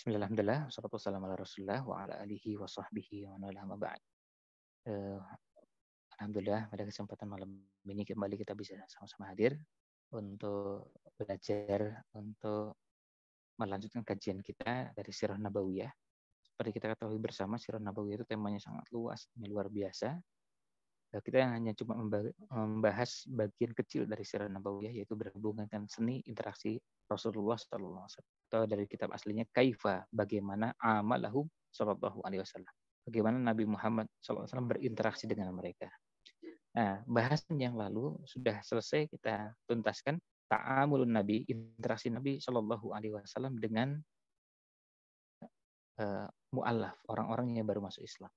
Bismillahirrahmanirrahim. Wassalatu warahmatullahi wabarakatuh. wa ala alihi wa sahbihi wa ba'd. Uh, Alhamdulillah pada kesempatan malam ini kembali kita bisa sama-sama hadir untuk belajar untuk melanjutkan kajian kita dari Sirah Nabawiyah. Seperti kita ketahui bersama Sirah Nabawiyah itu temanya sangat luas, luar biasa Eh, kita kita hanya cuma membahas bagian kecil dari Sirah Nabawiyah yaitu berhubungan dengan seni interaksi Rasulullah sallallahu Alaihi Wasallam atau dari kitab aslinya Kaifa bagaimana Amalahum sallallahu Alaihi Wasallam bagaimana Nabi Muhammad sallallahu Alaihi Wasallam berinteraksi dengan mereka. Nah, bahasan yang lalu sudah selesai kita tuntaskan ta'amulun Nabi, interaksi Nabi sallallahu Alaihi Wasallam dengan uh, eh, mu'alaf, orang-orang yang baru masuk Islam.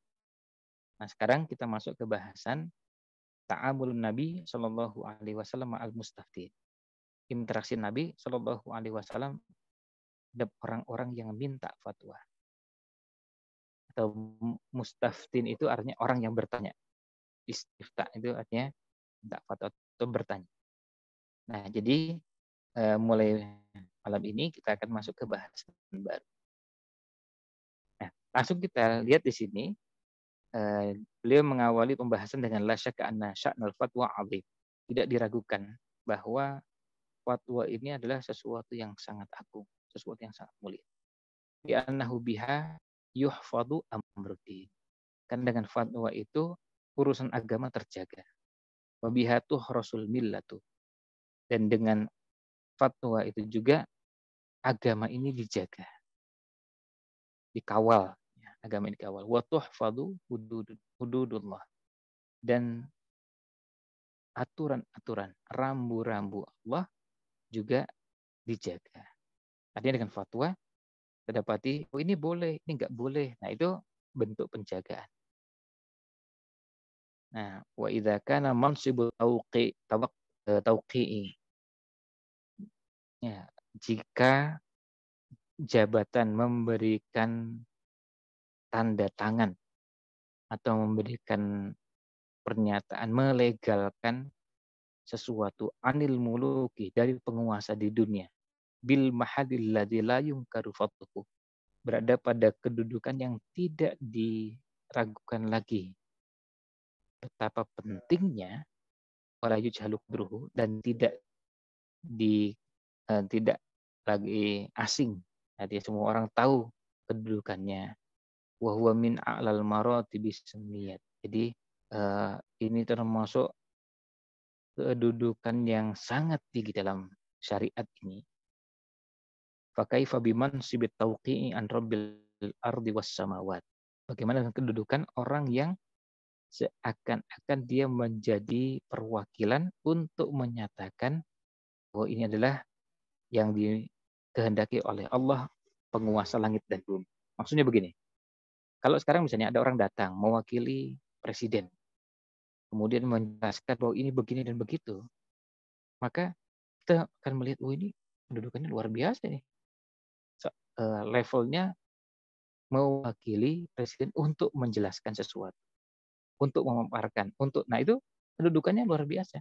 Nah, sekarang kita masuk ke bahasan ta'amul Nabi Shallallahu alaihi wasallam al mustafti. Interaksi Nabi Shallallahu alaihi wasallam dengan orang-orang yang minta fatwa. Atau mustaftin itu artinya orang yang bertanya. Istifta itu artinya minta fatwa atau bertanya. Nah, jadi eh, mulai malam ini kita akan masuk ke bahasan baru. Nah, langsung kita lihat di sini Eh, beliau mengawali pembahasan dengan la syakka anna sya'nul fatwa azim. Tidak diragukan bahwa fatwa ini adalah sesuatu yang sangat agung, sesuatu yang sangat mulia. Bi annahu biha yuhfadu amruddin. Karena dengan fatwa itu urusan agama terjaga. biha rasul millatu. Dan dengan fatwa itu juga agama ini dijaga. Dikawal agama ini kawal. Wa tuhfadu hududullah. Dan aturan-aturan, rambu-rambu Allah juga dijaga. Artinya dengan fatwa, terdapati, oh ini boleh, ini enggak boleh. Nah itu bentuk penjagaan. Nah, wa idza kana mansibu tauqi tauqi'i. Eh, ya, jika jabatan memberikan tanda tangan atau memberikan pernyataan melegalkan sesuatu anil muluki dari penguasa di dunia bil mahadil ladzi la yunkaru berada pada kedudukan yang tidak diragukan lagi betapa pentingnya wala yujhaluk druhu dan tidak di eh, tidak lagi asing jadi semua orang tahu kedudukannya wa huwa min a'lal maratibi samiyat. Jadi uh, ini termasuk kedudukan yang sangat tinggi dalam syariat ini. Fakaifa biman sibit tauqi'i an rabbil ardi was samawat. Bagaimana dengan kedudukan orang yang seakan-akan dia menjadi perwakilan untuk menyatakan bahwa ini adalah yang dikehendaki oleh Allah penguasa langit dan bumi. Maksudnya begini, kalau sekarang misalnya ada orang datang mewakili presiden, kemudian menjelaskan bahwa ini begini dan begitu, maka kita akan melihat, oh ini pendudukannya luar biasa nih. So, uh, levelnya mewakili presiden untuk menjelaskan sesuatu, untuk memaparkan, untuk nah itu pendudukannya luar biasa.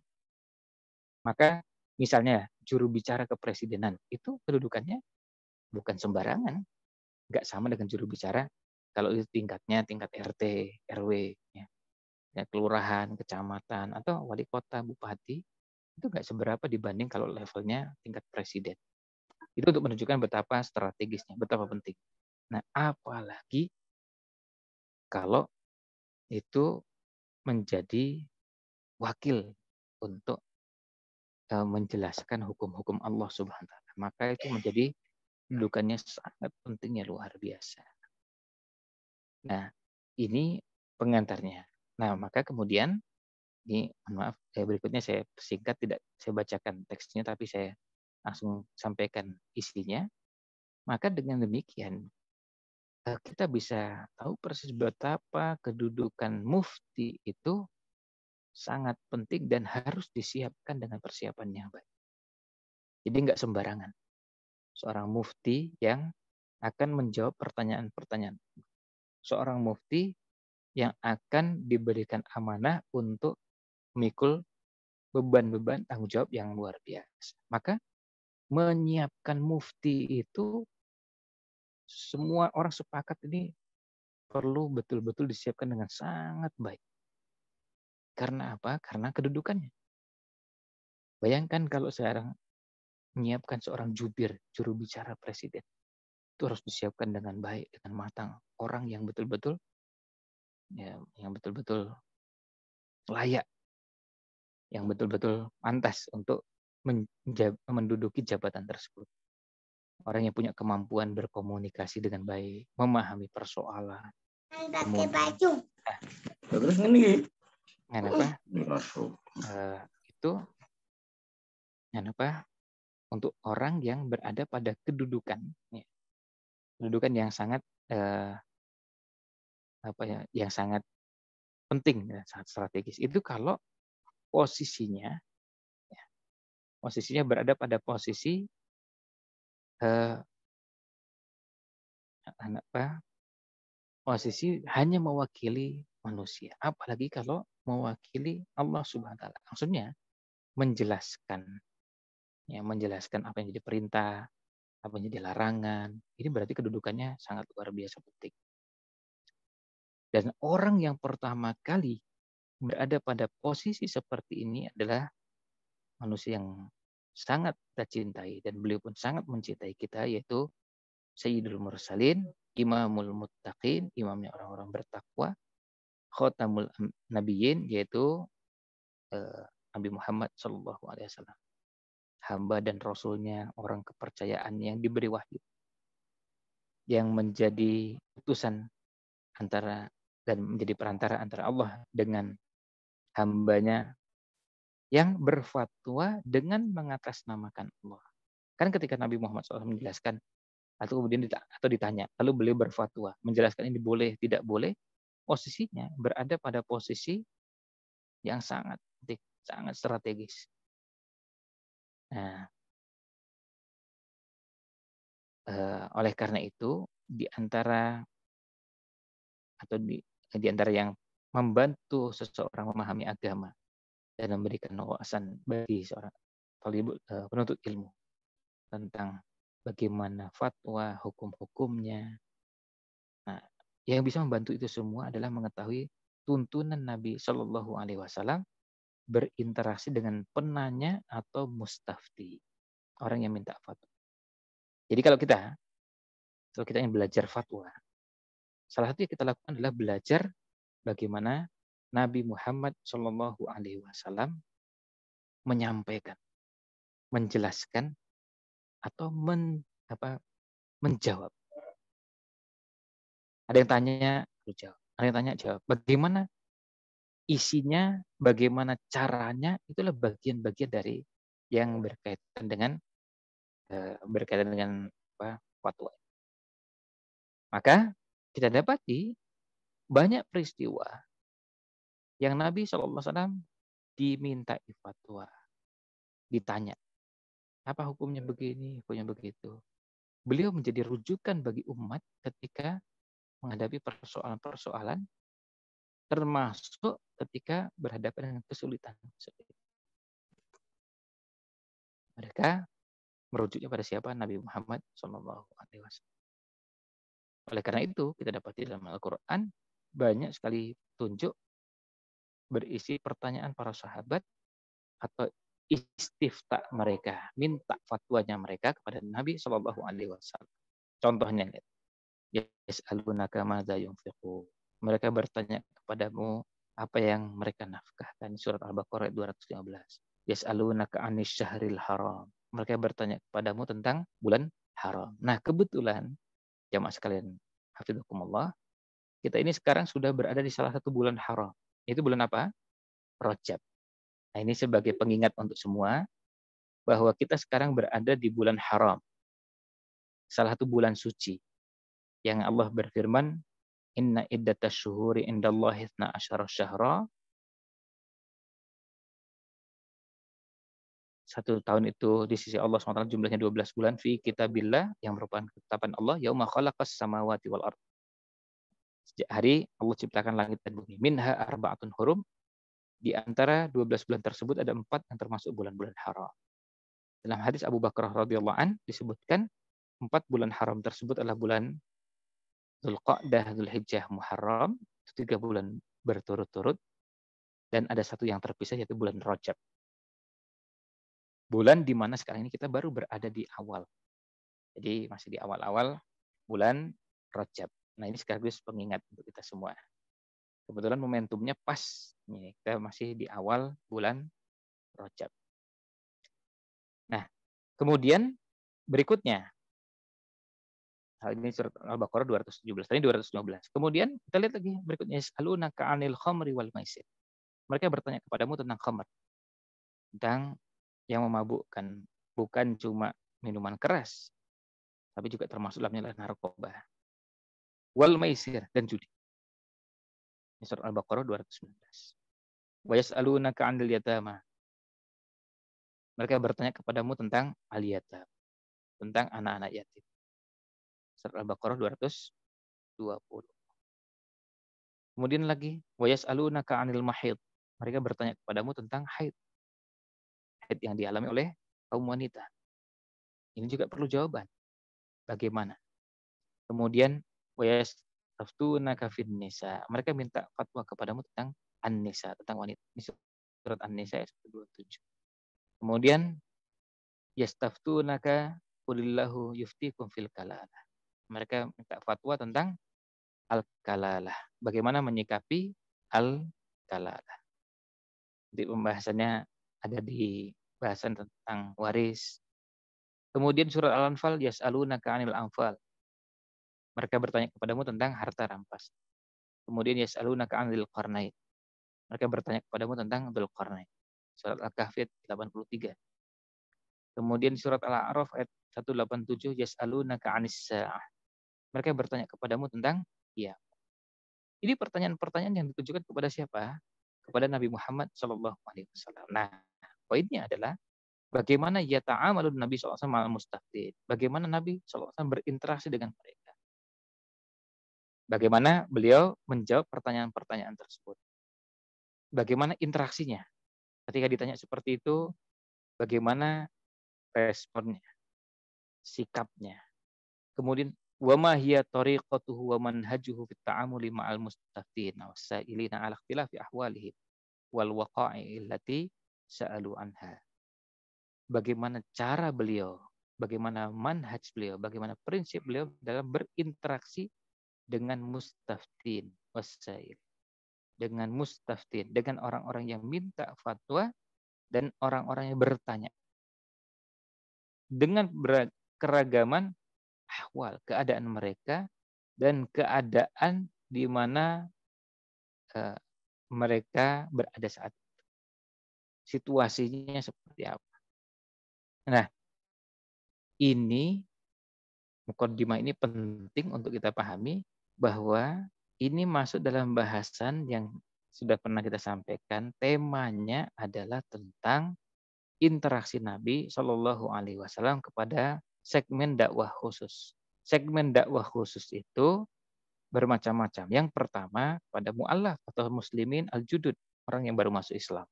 Maka misalnya juru bicara kepresidenan itu kedudukannya bukan sembarangan, nggak sama dengan juru bicara kalau itu tingkatnya tingkat RT, RW, ya, ya kelurahan, kecamatan atau wali kota, bupati itu nggak seberapa dibanding kalau levelnya tingkat presiden. Itu untuk menunjukkan betapa strategisnya, betapa penting. Nah, apalagi kalau itu menjadi wakil untuk e, menjelaskan hukum-hukum Allah Subhanahu wa taala. Maka itu menjadi dudukannya iya. sangat pentingnya luar biasa. Nah, ini pengantarnya. Nah, maka kemudian ini maaf, saya eh, berikutnya saya singkat tidak saya bacakan teksnya tapi saya langsung sampaikan isinya. Maka dengan demikian eh, kita bisa tahu persis betapa kedudukan mufti itu sangat penting dan harus disiapkan dengan persiapan yang baik. Jadi nggak sembarangan. Seorang mufti yang akan menjawab pertanyaan-pertanyaan seorang mufti yang akan diberikan amanah untuk mikul beban-beban tanggung jawab yang luar biasa. Maka menyiapkan mufti itu semua orang sepakat ini perlu betul-betul disiapkan dengan sangat baik. Karena apa? Karena kedudukannya. Bayangkan kalau sekarang menyiapkan seorang jubir, juru bicara presiden itu harus disiapkan dengan baik, dengan matang. Orang yang betul-betul ya, yang betul-betul layak, yang betul-betul pantas untuk menduduki jabatan tersebut. Orang yang punya kemampuan berkomunikasi dengan baik, memahami persoalan. Pakai ah. ya, terus ini. Uh. apa? Eh, itu apa? Untuk orang yang berada pada kedudukan, ya, kedudukan yang sangat eh, apa ya, yang sangat penting ya, sangat strategis. Itu kalau posisinya ya, posisinya berada pada posisi eh, apa? Posisi hanya mewakili manusia, apalagi kalau mewakili Allah Subhanahu wa taala. Maksudnya menjelaskan ya menjelaskan apa yang jadi perintah, apa menjadi larangan. Ini berarti kedudukannya sangat luar biasa penting. Dan orang yang pertama kali berada pada posisi seperti ini adalah manusia yang sangat kita cintai dan beliau pun sangat mencintai kita yaitu Sayyidul Mursalin, Imamul Muttaqin, imamnya orang-orang bertakwa, Khotamul Nabiyyin yaitu eh, Nabi Muhammad Shallallahu Alaihi Wasallam hamba dan rasulnya, orang kepercayaan yang diberi wahyu. Yang menjadi utusan antara dan menjadi perantara antara Allah dengan hambanya yang berfatwa dengan mengatasnamakan Allah. Kan ketika Nabi Muhammad SAW menjelaskan atau kemudian ditanya, atau ditanya, lalu beliau berfatwa menjelaskan ini boleh tidak boleh, posisinya berada pada posisi yang sangat sangat strategis. Nah, eh, oleh karena itu di antara atau di, di antara yang membantu seseorang memahami agama dan memberikan wawasan bagi seorang eh, penuntut ilmu tentang bagaimana fatwa, hukum-hukumnya. Nah, yang bisa membantu itu semua adalah mengetahui tuntunan Nabi Shallallahu Alaihi Wasallam berinteraksi dengan penanya atau mustafti, orang yang minta fatwa. Jadi kalau kita kalau kita ingin belajar fatwa, salah satu yang kita lakukan adalah belajar bagaimana Nabi Muhammad Shallallahu Alaihi Wasallam menyampaikan, menjelaskan, atau men, apa, menjawab. Ada yang tanya, jawab. Ada yang tanya, jawab. Bagaimana isinya, bagaimana caranya, itulah bagian-bagian dari yang berkaitan dengan eh, berkaitan dengan apa, fatwa. Maka kita dapati banyak peristiwa yang Nabi SAW diminta fatwa, ditanya apa hukumnya begini, hukumnya begitu. Beliau menjadi rujukan bagi umat ketika menghadapi persoalan-persoalan termasuk ketika berhadapan dengan kesulitan. Mereka merujuknya pada siapa? Nabi Muhammad SAW. Oleh karena itu kita dapat di dalam Al-Quran banyak sekali tunjuk berisi pertanyaan para sahabat atau istifta mereka, minta fatwanya mereka kepada Nabi Shallallahu Alaihi Wasallam. Contohnya, Yas'alunaka madza yunfiqun mereka bertanya kepadamu apa yang mereka nafkahkan surat Al-Baqarah 215 yas'alunaka 'anis syahril haram mereka bertanya kepadamu tentang bulan haram nah kebetulan jamaah sekalian hafizakumullah kita ini sekarang sudah berada di salah satu bulan haram itu bulan apa Rojab nah ini sebagai pengingat untuk semua bahwa kita sekarang berada di bulan haram salah satu bulan suci yang Allah berfirman inna iddatash syuhuri indallahi 12 syahra satu tahun itu di sisi Allah SWT jumlahnya 12 bulan fi kitabillah yang merupakan ketetapan Allah yauma khalaqas samawati wal ard. Sejak hari Allah ciptakan langit dan bumi minha arbaatun hurum di antara 12 bulan tersebut ada empat yang termasuk bulan-bulan haram. Dalam hadis Abu Bakar radhiyallahu an disebutkan empat bulan haram tersebut adalah bulan Zulqa'dah, Zulhijjah, Muharram, itu tiga bulan berturut-turut. Dan ada satu yang terpisah yaitu bulan Rajab. Bulan di mana sekarang ini kita baru berada di awal. Jadi masih di awal-awal bulan Rajab. Nah ini sekaligus pengingat untuk kita semua. Kebetulan momentumnya pas. Nih, kita masih di awal bulan Rajab. Nah, kemudian berikutnya Hal ini surat Al-Baqarah 217, tadi 215. Kemudian kita lihat lagi berikutnya alunaka 'anil khomri wal maisir. Mereka bertanya kepadamu tentang khamr. Tentang yang memabukkan, bukan cuma minuman keras, tapi juga termasuk dalamnya narkoba. Wal maisir dan judi. Ini surat Al-Baqarah 219. Wa yas'alunaka 'anil yatama. Mereka bertanya kepadamu tentang al tentang anak-anak yatim. Surat Al-Baqarah 220. Kemudian lagi, wayas alunaka anil mahid. Mereka bertanya kepadamu tentang haid. Haid yang dialami oleh kaum wanita. Ini juga perlu jawaban. Bagaimana? Kemudian wayas taftunaka fin nisa. Mereka minta fatwa kepadamu tentang an-nisa, tentang wanita. Ini surat an-nisa ayat 27. Kemudian yastaftunaka kulillahu yuftikum fil kalalah mereka minta fatwa tentang al-kalalah. Bagaimana menyikapi al-kalalah. Jadi pembahasannya ada di bahasan tentang waris. Kemudian surat Al-Anfal yas'aluna 'anil anfal. Mereka bertanya kepadamu tentang harta rampas. Kemudian yas'aluna 'anil qarnain. Mereka bertanya kepadamu tentang dul Qarnain. Surat Al-Kahfi 83. Kemudian surat Al-A'raf ayat 187 yas'alunaka 'anis sa'ah. Mereka bertanya kepadamu tentang ya, Ini pertanyaan-pertanyaan yang ditujukan kepada siapa? Kepada Nabi Muhammad saw. Nah, poinnya adalah bagaimana ya ta'amalu Nabi SAW al Bagaimana Nabi SAW berinteraksi dengan mereka. Bagaimana beliau menjawab pertanyaan-pertanyaan tersebut. Bagaimana interaksinya. Ketika ditanya seperti itu, bagaimana responnya, sikapnya. Kemudian wa tariqatuhu manhajuhu fit ta'amuli ma'al mustaftin nah, ala ikhtilafi wal waqa'i anha bagaimana cara beliau bagaimana manhaj beliau bagaimana prinsip beliau dalam berinteraksi dengan mustaftin wasail dengan mustaftin dengan orang-orang yang minta fatwa dan orang-orang yang bertanya dengan keragaman ahwal, keadaan mereka dan keadaan di mana uh, mereka berada saat itu. Situasinya seperti apa. Nah, ini mukaddimah ini penting untuk kita pahami bahwa ini masuk dalam bahasan yang sudah pernah kita sampaikan temanya adalah tentang interaksi Nabi Shallallahu Alaihi Wasallam kepada segmen dakwah khusus. Segmen dakwah khusus itu bermacam-macam. Yang pertama pada muallaf atau muslimin al-judud, orang yang baru masuk Islam.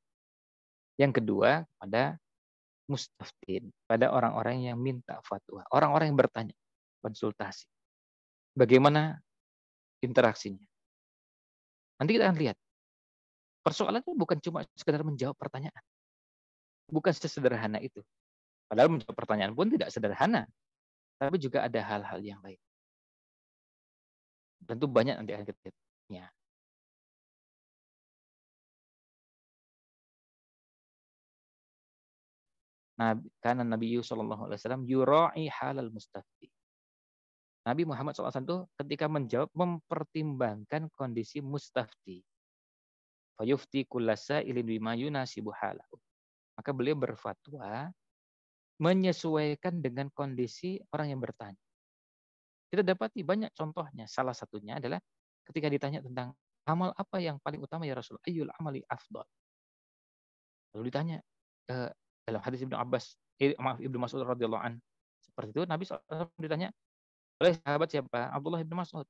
Yang kedua pada mustaftin, pada orang-orang yang minta fatwa, orang-orang yang bertanya, konsultasi. Bagaimana interaksinya? Nanti kita akan lihat. Persoalannya bukan cuma sekedar menjawab pertanyaan. Bukan sesederhana itu. Padahal menjawab pertanyaan pun tidak sederhana, tapi juga ada hal-hal yang lain. Tentu banyak nanti akan kita Nabi, karena Nabi Yusuf Shallallahu Alaihi Wasallam yurai halal mustafi. Nabi Muhammad SAW itu ketika menjawab mempertimbangkan kondisi mustafti. Fayufti kulasa ilin bima yunasibu Maka beliau berfatwa menyesuaikan dengan kondisi orang yang bertanya. Kita dapati banyak contohnya. Salah satunya adalah ketika ditanya tentang amal apa yang paling utama ya Rasul? Ayyul amali afdol. Lalu ditanya eh, dalam hadis Ibnu Abbas, eh, maaf Ibnu Mas'ud radhiyallahu an. Seperti itu Nabi SAW ditanya oleh sahabat siapa? Abdullah bin Mas'ud.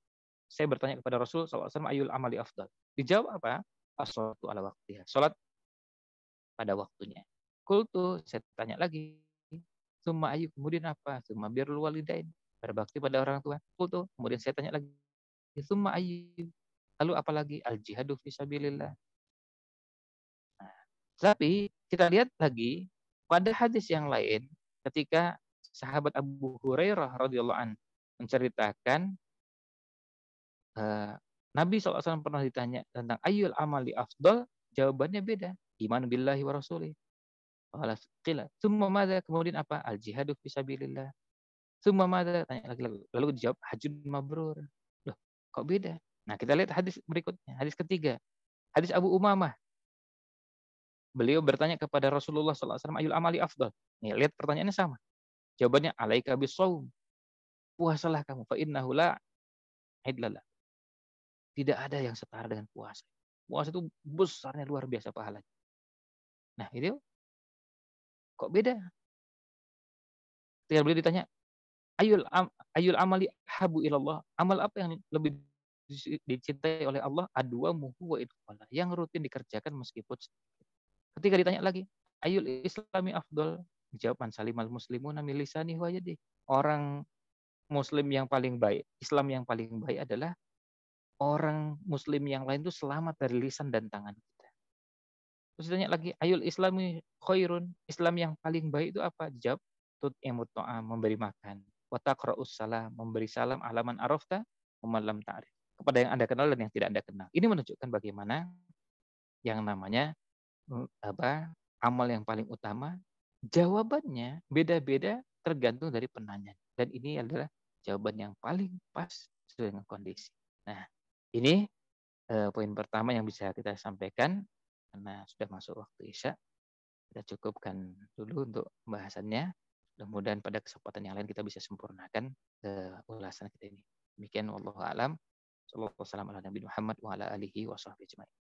Saya bertanya kepada Rasul SAW ayul amali afdal. Dijawab apa? Salat salatu ala waktiha. Salat pada waktunya. Kultu saya tanya lagi Suma ayu, kemudian apa? Suma biar walidain. Berbakti pada orang tua. Kultu. Kemudian saya tanya lagi. Suma ayu. Lalu apa lagi Al jihadu fisabilillah. Nah, tapi kita lihat lagi pada hadis yang lain ketika sahabat Abu Hurairah radhiyallahu an menceritakan uh, Nabi SAW pernah ditanya tentang ayul amali afdol, jawabannya beda. Iman billahi wa rasulih. Alas qila. semua madza? Kemudian apa? Al jihadu fi sabillillah, semua madza? Tanya lagi lagi lalu dijawab hajjun mabrur. Loh, kok beda? Nah, kita lihat hadis berikutnya, hadis ketiga. Hadis Abu Umamah. Beliau bertanya kepada Rasulullah SAW, ayul amali afdal. Nih, lihat pertanyaannya sama. Jawabannya, alaika saum. Puasalah kamu, fa innahu la idlala. Tidak ada yang setara dengan puasa. Puasa itu besarnya luar biasa pahalanya. Nah, itu Kok beda? Ketika beliau ditanya, ayul, am, ayul amali habu ilallah. Amal apa yang lebih dicintai oleh Allah? adua muhu wa idqala. Yang rutin dikerjakan meskipun Ketika ditanya lagi, ayul islami afdol. Jawaban salim al muslimuna milisani wa yadi. Orang muslim yang paling baik, Islam yang paling baik adalah orang muslim yang lain itu selamat dari lisan dan tangan Terus lagi, ayul islami khairun, Islam yang paling baik itu apa? Jawab, tut emut ta'am, memberi makan. Watakra'us salam, memberi salam alaman arofta memalam ta'rif. Kepada yang Anda kenal dan yang tidak Anda kenal. Ini menunjukkan bagaimana yang namanya mm, apa amal yang paling utama jawabannya beda-beda tergantung dari penanya dan ini adalah jawaban yang paling pas sesuai dengan kondisi. Nah, ini eh, poin pertama yang bisa kita sampaikan karena sudah masuk waktu Isya. Kita cukupkan dulu untuk pembahasannya. Mudah-mudahan pada kesempatan yang lain kita bisa sempurnakan ke eh, ulasan kita ini. Demikian wallahu alam. Sallallahu wasallam Muhammad